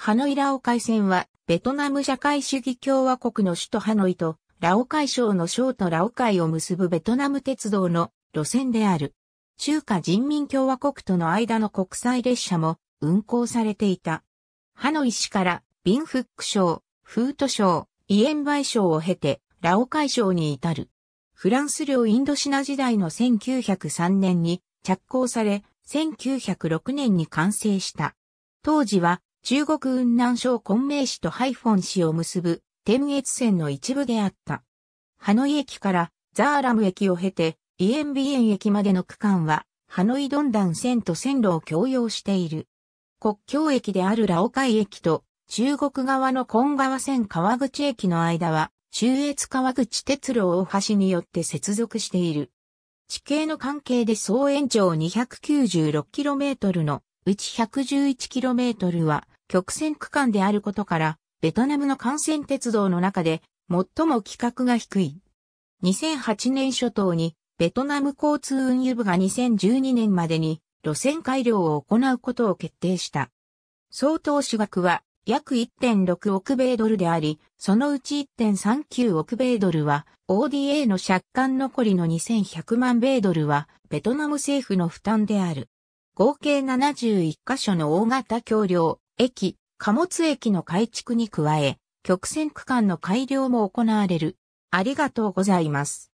ハノイラオ海戦は、ベトナム社会主義共和国の首都ハノイと、ラオ海省の省とラオ海を結ぶベトナム鉄道の路線である。中華人民共和国との間の国際列車も運行されていた。ハノイ市からビンフック省、フート省、イエンバイ省を経て、ラオ海省に至る。フランス領インドシナ時代の1903年に着工され、1906年に完成した。当時は中国雲南省昆明市とハイフォン市を結ぶ天越線の一部であった。ハノイ駅からザーラム駅を経て、イエンビエン駅までの区間は、ハノイドンダン線と線路を共用している。国境駅であるラオカイ駅と中国側のコン川線川口駅の間は、中越川口鉄路大橋によって接続している。地形の関係で総延長 296km のうち 111km は曲線区間であることから、ベトナムの幹線鉄道の中で最も規格が低い。2008年初頭にベトナム交通運輸部が2012年までに路線改良を行うことを決定した。総投資額は約1.6億米ドルであり、そのうち1.39億米ドルは ODA の借款残りの2100万米ドルはベトナム政府の負担である。合計71カ所の大型橋梁、駅、貨物駅の改築に加え、曲線区間の改良も行われる。ありがとうございます。